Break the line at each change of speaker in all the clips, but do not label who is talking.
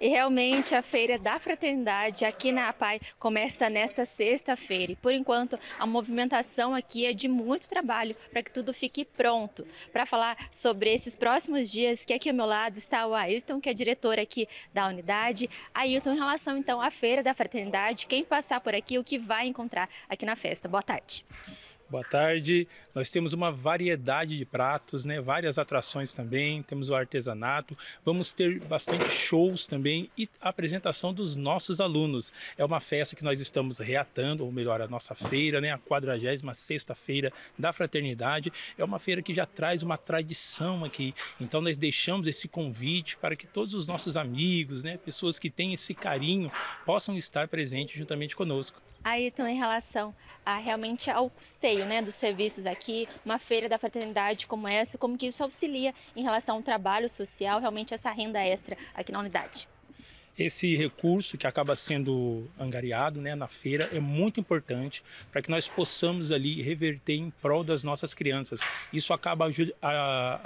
E realmente a Feira da Fraternidade aqui na APAI começa nesta sexta-feira. E por enquanto, a movimentação aqui é de muito trabalho para que tudo fique pronto. Para falar sobre esses próximos dias, que aqui ao meu lado está o Ayrton, que é diretor aqui da unidade. Ayrton, em relação então à Feira da Fraternidade, quem passar por aqui, o que vai encontrar aqui na festa? Boa tarde.
Boa tarde. Nós temos uma variedade de pratos, né? Várias atrações também. Temos o artesanato. Vamos ter bastante shows também e apresentação dos nossos alunos. É uma festa que nós estamos reatando, ou melhor, a nossa feira, né? A 46 feira da fraternidade. É uma feira que já traz uma tradição aqui. Então nós deixamos esse convite para que todos os nossos amigos, né? Pessoas que têm esse carinho possam estar presentes juntamente conosco.
Aí então em relação a realmente ao custeio custeio né, dos serviços aqui, uma feira da fraternidade como essa, como que isso auxilia em relação ao trabalho social, realmente essa renda extra aqui na unidade?
esse recurso que acaba sendo angariado né, na feira é muito importante para que nós possamos ali reverter em prol das nossas crianças. Isso acaba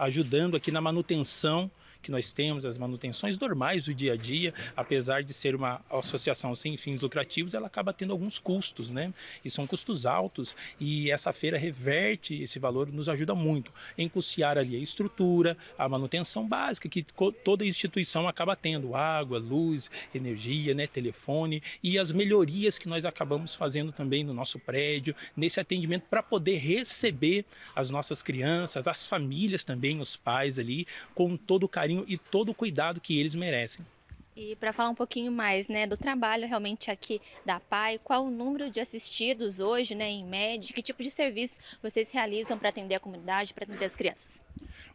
ajudando aqui na manutenção que nós temos, as manutenções normais do dia a dia, apesar de ser uma associação sem fins lucrativos, ela acaba tendo alguns custos, né? E são custos altos e essa feira reverte esse valor nos ajuda muito em custear ali a estrutura, a manutenção básica que toda instituição acaba tendo, água, luz, energia, né, telefone e as melhorias que nós acabamos fazendo também no nosso prédio, nesse atendimento para poder receber as nossas crianças, as famílias também, os pais ali com todo o carinho carinho e todo o cuidado que eles merecem.
E para falar um pouquinho mais né, do trabalho realmente aqui da PAI, qual o número de assistidos hoje, né, em média, que tipo de serviço vocês realizam para atender a comunidade, para atender as crianças?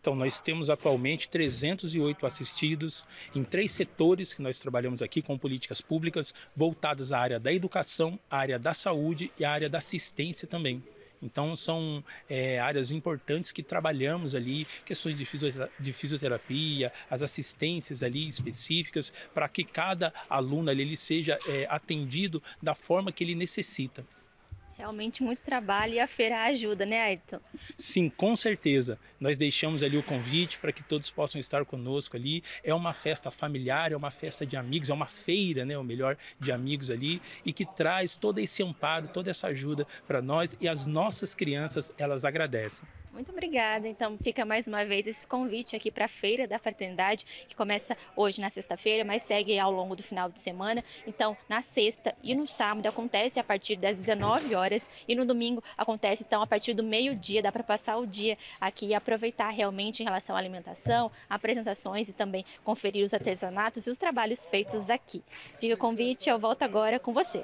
Então, nós temos atualmente 308 assistidos em três setores que nós trabalhamos aqui com políticas públicas voltadas à área da educação, à área da saúde e à área da assistência também. Então, são é, áreas importantes que trabalhamos ali, questões de, de fisioterapia, as assistências ali específicas, para que cada aluno ali ele seja é, atendido da forma que ele necessita.
Realmente muito trabalho e a feira ajuda, né, Ayrton?
Sim, com certeza. Nós deixamos ali o convite para que todos possam estar conosco ali. É uma festa familiar, é uma festa de amigos, é uma feira, né, o melhor, de amigos ali e que traz todo esse amparo, toda essa ajuda para nós e as nossas crianças, elas agradecem.
Muito obrigada. Então, fica mais uma vez esse convite aqui para a Feira da Fraternidade, que começa hoje na sexta-feira, mas segue ao longo do final de semana. Então, na sexta e no sábado acontece a partir das 19 horas e no domingo acontece então a partir do meio-dia. Dá para passar o dia aqui e aproveitar realmente em relação à alimentação, apresentações e também conferir os artesanatos e os trabalhos feitos aqui. Fica o convite, eu volto agora com você.